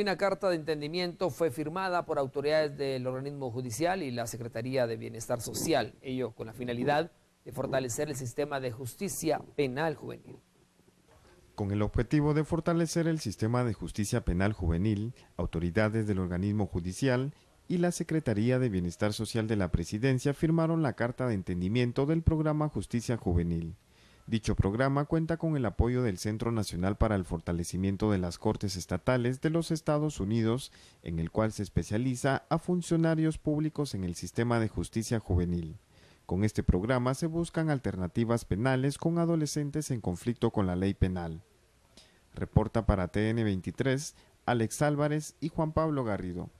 una carta de entendimiento fue firmada por autoridades del organismo judicial y la Secretaría de Bienestar Social, ello con la finalidad de fortalecer el sistema de justicia penal juvenil. Con el objetivo de fortalecer el sistema de justicia penal juvenil, autoridades del organismo judicial y la Secretaría de Bienestar Social de la Presidencia firmaron la Carta de Entendimiento del Programa Justicia Juvenil. Dicho programa cuenta con el apoyo del Centro Nacional para el Fortalecimiento de las Cortes Estatales de los Estados Unidos, en el cual se especializa a funcionarios públicos en el sistema de justicia juvenil. Con este programa se buscan alternativas penales con adolescentes en conflicto con la ley penal. Reporta para TN23 Alex Álvarez y Juan Pablo Garrido.